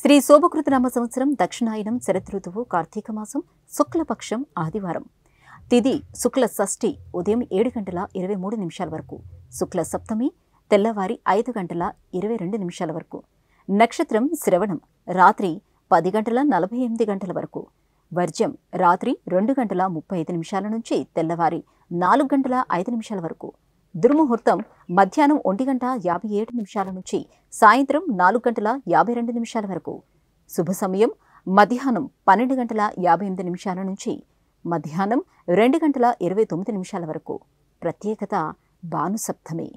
శ్రీ శోభకృతనామ సంవత్సరం దక్షిణాయనం శరతృతువు కార్తీక మాసం శుక్లపక్షం ఆదివారం తిది శుక్ల షష్ఠి ఉదయం ఏడు గంటల ఇరవై మూడు నిమిషాల వరకు శుక్ల సప్తమి తెల్లవారి ఐదు గంటల ఇరవై రెండు నిమిషాల వరకు నక్షత్రం శ్రవణం రాత్రి పది గంటల నలభై ఎనిమిది గంటల వరకు వర్జ్యం రాత్రి రెండు గంటల ముప్పై ఐదు నిమిషాల నుంచి తెల్లవారి నాలుగు గంటల ఐదు నిమిషాల వరకు దుర్ముహూర్తం మధ్యాహ్నం ఒంటి గంట యాభై ఏడు నిమిషాల నుంచి సాయంత్రం నాలుగు గంటల యాభై రెండు నిమిషాల వరకు శుభ సమయం మధ్యాహ్నం పన్నెండు గంటల యాభై ఎనిమిది నిమిషాల నుంచి మధ్యాహ్నం రెండు గంటల ఇరవై తొమ్మిది నిమిషాల వరకు ప్రత్యేకత భానుసప్తమి